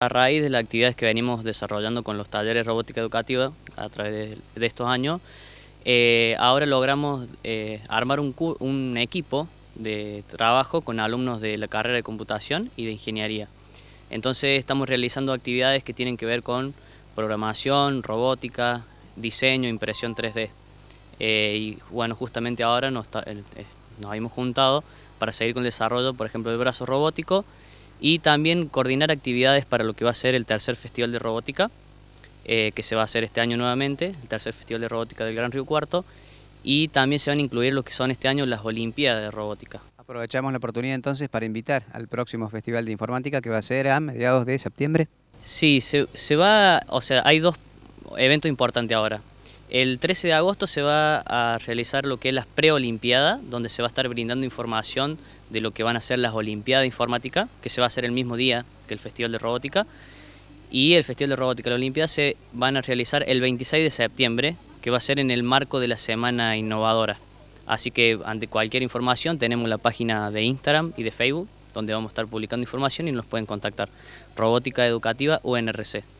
A raíz de las actividades que venimos desarrollando con los talleres robótica educativa a través de, estos años, eh, ahora logramos eh, armar un, equipo de trabajo con alumnos de la carrera de computación y de ingeniería. Entonces estamos realizando actividades que tienen que ver con programación, robótica, diseño, impresión 3D. Eh, y bueno, justamente ahora nos, nos hemos juntado para seguir con el desarrollo, por ejemplo, del brazo robótico y también coordinar actividades para lo que va a ser el tercer Festival de Robótica, eh, que se va a hacer este año nuevamente, el tercer Festival de Robótica del Gran Río Cuarto, y también se van a incluir lo que son este año las Olimpiadas de Robótica. Aprovechamos la oportunidad entonces para invitar al próximo Festival de Informática que va a ser a mediados de septiembre. Sí, se va, o sea, hay dos eventos importantes ahora. El 13 de agosto se va a realizar lo que es la preolimpiada, donde se va a estar brindando información de lo que van a ser las Olimpiadas informáticas, que se va a hacer el mismo día que el Festival de Robótica. Y el Festival de Robótica y la Olimpiada se van a realizar el 26 de septiembre, que va a ser en el marco de la Semana Innovadora. Así que ante cualquier información tenemos la página de Instagram y de Facebook, donde vamos a estar publicando información y nos pueden contactar. Robótica Educativa UNRC.